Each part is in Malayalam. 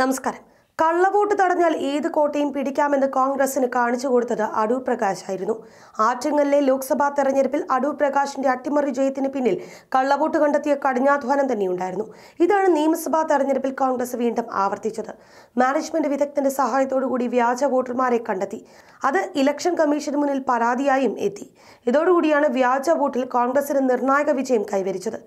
നമസ്കാരം കള്ളവോട്ട് തടഞ്ഞാൽ ഏത് കോട്ടയും പിടിക്കാമെന്ന് കോൺഗ്രസിന് കാണിച്ചു കൊടുത്തത് അടൂർ പ്രകാശായിരുന്നു ആറ്റിങ്ങലിലെ ലോക്സഭാ തെരഞ്ഞെടുപ്പിൽ അടൂർ പ്രകാശിന്റെ അട്ടിമറി ജയത്തിന് പിന്നിൽ കള്ളവോട്ട് കണ്ടെത്തിയ കഠിനാധ്വാനം തന്നെയുണ്ടായിരുന്നു ഇതാണ് നിയമസഭാ തെരഞ്ഞെടുപ്പിൽ കോൺഗ്രസ് വീണ്ടും ആവർത്തിച്ചത് മാനേജ്മെന്റ് വിദഗ്ധന്റെ സഹായത്തോടുകൂടി വ്യാജ വോട്ടർമാരെ കണ്ടെത്തി അത് ഇലക്ഷൻ കമ്മീഷന് മുന്നിൽ പരാതിയായും എത്തി ഇതോടുകൂടിയാണ് വ്യാജ വോട്ടിൽ കോൺഗ്രസിന് നിർണായക വിജയം കൈവരിച്ചത്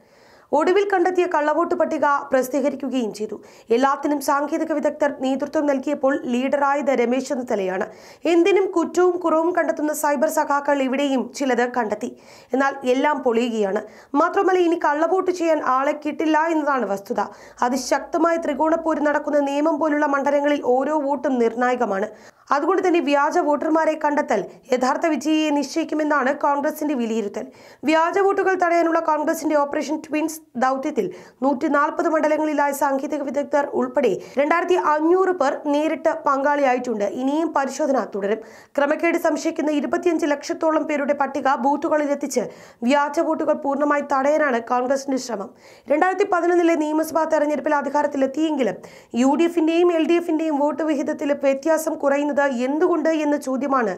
ഒടുവിൽ കണ്ടെത്തിയ കള്ളവോട്ട് പട്ടിക പ്രസിദ്ധീകരിക്കുകയും ചെയ്തു എല്ലാത്തിനും സാങ്കേതിക വിദഗ്ധർ നേതൃത്വം നൽകിയപ്പോൾ ലീഡറായത് രമേശ് തലയാണ് എന്തിനും കുറ്റവും കുറവും കണ്ടെത്തുന്ന സൈബർ സഖാക്കൾ ഇവിടെയും ചിലത് കണ്ടെത്തി എന്നാൽ എല്ലാം പൊളിയുകയാണ് മാത്രമല്ല ഇനി കള്ളവോട്ട് ചെയ്യാൻ ആളെ കിട്ടില്ല എന്നതാണ് വസ്തുത അതിശക്തമായ ത്രികോണപ്പോര് നടക്കുന്ന നിയമം പോലുള്ള മണ്ഡലങ്ങളിൽ ഓരോ വോട്ടും നിർണായകമാണ് അതുകൊണ്ട് തന്നെ വ്യാജ വോട്ടർമാരെ കണ്ടെത്തൽ യഥാർത്ഥ വിജയിയെ നിശ്ചയിക്കുമെന്നാണ് കോൺഗ്രസിന്റെ വിലയിരുത്തൽ വ്യാജ വോട്ടുകൾ തടയാനുള്ള കോൺഗ്രസിന്റെ ഓപ്പറേഷൻ ട്വിൻസ് ദൗത്യത്തിൽ നൂറ്റി നാൽപ്പത് മണ്ഡലങ്ങളിലായ സാങ്കേതിക വിദഗ്ധർ ഉൾപ്പെടെ രണ്ടായിരത്തി അഞ്ഞൂറ് പേർ നേരിട്ട് പങ്കാളിയായിട്ടുണ്ട് ഇനിയും പരിശോധന തുടരും ക്രമക്കേട് സംശയിക്കുന്ന ഇരുപത്തിയഞ്ച് ലക്ഷത്തോളം പേരുടെ പട്ടിക ബൂത്തുകളിൽ എത്തിച്ച് വ്യാജ വോട്ടുകൾ പൂർണ്ണമായി തടയാനാണ് കോൺഗ്രസിന്റെ ശ്രമം രണ്ടായിരത്തി പതിനൊന്നിലെ നിയമസഭാ തെരഞ്ഞെടുപ്പിൽ അധികാരത്തിലെത്തിയെങ്കിലും യു ഡി എഫിന്റെയും എൽ ഡി എഫിന്റെയും വോട്ട് വിഹിതത്തിൽ വ്യത്യാസം കുറയുന്നത് എന്തുകൊണ്ട് എന്ന ചോദ്യമാണ്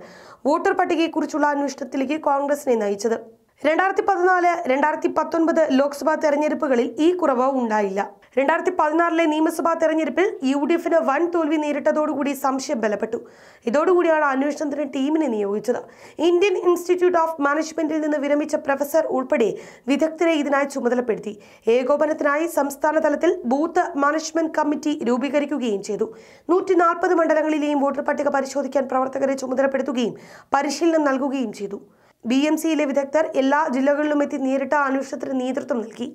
വോട്ടർ പട്ടികയെക്കുറിച്ചുള്ള അന്വേഷണത്തിലേക്ക് കോൺഗ്രസിനെ നയിച്ചത് രണ്ടായിരത്തി പതിനാല് രണ്ടായിരത്തി പത്തൊൻപത് ലോക്സഭാ തെരഞ്ഞെടുപ്പുകളിൽ ഈ കുറവ് ഉണ്ടായില്ല രണ്ടായിരത്തി പതിനാറിലെ നിയമസഭാ തെരഞ്ഞെടുപ്പിൽ യു ഡി എഫിന് വൻ തോൽവി നേരിട്ടതോടുകൂടി സംശയം ബലപ്പെട്ടു ഇതോടുകൂടിയാണ് അന്വേഷണത്തിന് ടീമിനെ നിയോഗിച്ചത് ഇന്ത്യൻ ഇൻസ്റ്റിറ്റ്യൂട്ട് ഓഫ് മാനേജ്മെന്റിൽ നിന്ന് വിരമിച്ച പ്രൊഫസർ ഉൾപ്പെടെ വിദഗ്ധരെ ഇതിനായി ചുമതലപ്പെടുത്തി ഏകോപനത്തിനായി സംസ്ഥാന തലത്തിൽ ബൂത്ത് മാനേജ്മെന്റ് കമ്മിറ്റി രൂപീകരിക്കുകയും ചെയ്തു നൂറ്റി നാൽപ്പത് മണ്ഡലങ്ങളിലെയും വോട്ടർ പട്ടിക പരിശോധിക്കാൻ പ്രവർത്തകരെ ചുമതലപ്പെടുത്തുകയും പരിശീലനം നൽകുകയും ചെയ്തു ബി എം സിയിലെ വിദഗ്ധർ എല്ലാ ജില്ലകളിലും എത്തി നേരിട്ട അന്വേഷണത്തിന് നേതൃത്വം നൽകി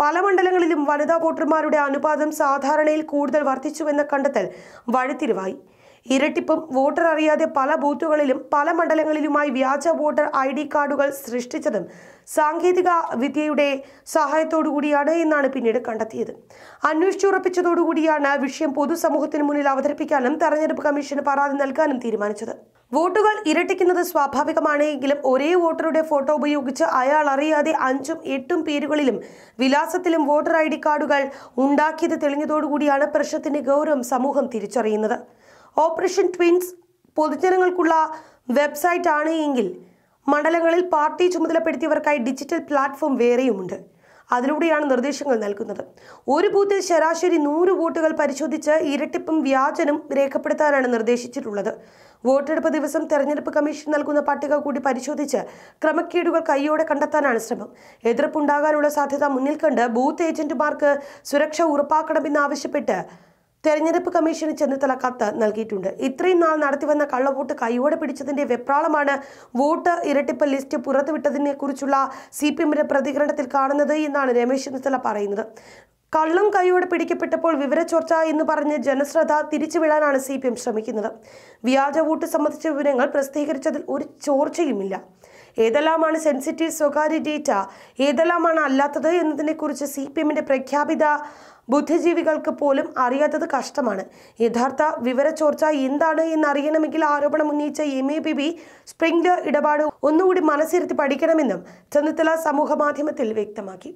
പല മണ്ഡലങ്ങളിലും വനിതാ വോട്ടർമാരുടെ അനുപാതം സാധാരണയിൽ കൂടുതൽ വർദ്ധിച്ചുവെന്ന കണ്ടെത്തൽ വഴിത്തിരിവായി ഇരട്ടിപ്പും വോട്ടർ അറിയാതെ പല ബൂത്തുകളിലും പല മണ്ഡലങ്ങളിലുമായി വ്യാജ വോട്ടർ ഐ ഡി കാർഡുകൾ സൃഷ്ടിച്ചതും സാങ്കേതിക വിദ്യയുടെ സഹായത്തോടുകൂടിയാണ് എന്നാണ് പിന്നീട് കണ്ടെത്തിയത് അന്വേഷിച്ചുറപ്പിച്ചതോടുകൂടിയാണ് വിഷയം പൊതുസമൂഹത്തിന് മുന്നിൽ അവതരിപ്പിക്കാനും തെരഞ്ഞെടുപ്പ് കമ്മീഷന് പരാതി നൽകാനും തീരുമാനിച്ചത് വോട്ടുകൾ ഇരട്ടിക്കുന്നത് സ്വാഭാവികമാണെങ്കിലും ഒരേ വോട്ടറുടെ ഫോട്ടോ ഉപയോഗിച്ച് അയാൾ അറിയാതെ അഞ്ചും എട്ടും പേരുകളിലും വിലാസത്തിലും വോട്ടർ ഐ ഡി കാർഡുകൾ ഉണ്ടാക്കിയത് തെളിഞ്ഞതോടുകൂടിയാണ് പ്രശ്നത്തിന്റെ ഗൗരവം സമൂഹം തിരിച്ചറിയുന്നത് ഓപ്പറേഷൻ ട്വിൻസ് പൊതുജനങ്ങൾക്കുള്ള വെബ്സൈറ്റ് ആണ് എങ്കിൽ മണ്ഡലങ്ങളിൽ പാർട്ടി ചുമതലപ്പെടുത്തിയവർക്കായി ഡിജിറ്റൽ പ്ലാറ്റ്ഫോം വേറെയുമുണ്ട് അതിലൂടെയാണ് നിർദ്ദേശങ്ങൾ നൽകുന്നത് ഒരു ബൂത്തിൽ ശരാശരി നൂറ് വോട്ടുകൾ പരിശോധിച്ച് ഇരട്ടിപ്പും വ്യാജനും രേഖപ്പെടുത്താനാണ് നിർദ്ദേശിച്ചിട്ടുള്ളത് വോട്ടെടുപ്പ് ദിവസം തെരഞ്ഞെടുപ്പ് കമ്മീഷൻ നൽകുന്ന പട്ടിക കൂടി പരിശോധിച്ച് ക്രമക്കേടുകൾ കൈയോടെ കണ്ടെത്താനാണ് ശ്രമം എതിർപ്പുണ്ടാകാനുള്ള സാധ്യത മുന്നിൽ കണ്ട് ബൂത്ത് ഏജന്റുമാർക്ക് സുരക്ഷ ഉറപ്പാക്കണമെന്നാവശ്യപ്പെട്ട് തെരഞ്ഞെടുപ്പ് കമ്മീഷന് ചെന്നിത്തല കത്ത് നൽകിയിട്ടുണ്ട് ഇത്രയും നാൾ നടത്തിവന്ന കള്ളവോട്ട് കൈയോടെ പിടിച്ചതിന്റെ വെപ്രാളമാണ് വോട്ട് ഇരട്ടിപ്പ് ലിസ്റ്റ് പുറത്തുവിട്ടതിനെ കുറിച്ചുള്ള സി പി എമ്മിന്റെ പ്രതികരണത്തിൽ കാണുന്നത് എന്നാണ് രമേശ് ചെന്നിത്തല പറയുന്നത് കള്ളം കൈയോടെ പിടിക്കപ്പെട്ടപ്പോൾ ചോർച്ച എന്ന് പറഞ്ഞ് ജനശ്രദ്ധ തിരിച്ചുവിടാനാണ് സി പി എം ശ്രമിക്കുന്നത് വ്യാജ വോട്ട് സംബന്ധിച്ച വിവരങ്ങൾ പ്രസിദ്ധീകരിച്ചതിൽ ഒരു ചോർച്ചയുമില്ല ഏതെല്ലാമാണ് സെൻസിറ്റീവ് സ്വകാര്യ ഡേറ്റ ഏതെല്ലാമാണ് അല്ലാത്തത് എന്നതിനെക്കുറിച്ച് സി പി എമ്മിൻ്റെ പ്രഖ്യാപിത ബുദ്ധിജീവികൾക്ക് പോലും അറിയാത്തത് കഷ്ടമാണ് യഥാർത്ഥ ചോർച്ച എന്താണ് എന്നറിയണമെങ്കിൽ ആരോപണം ഉന്നയിച്ച M A B B Sprinklr ഇടപാട് ഒന്നുകൂടി മനസ്സിരുത്തി പഠിക്കണമെന്നും ചെന്നിത്തല സമൂഹ മാധ്യമത്തിൽ വ്യക്തമാക്കി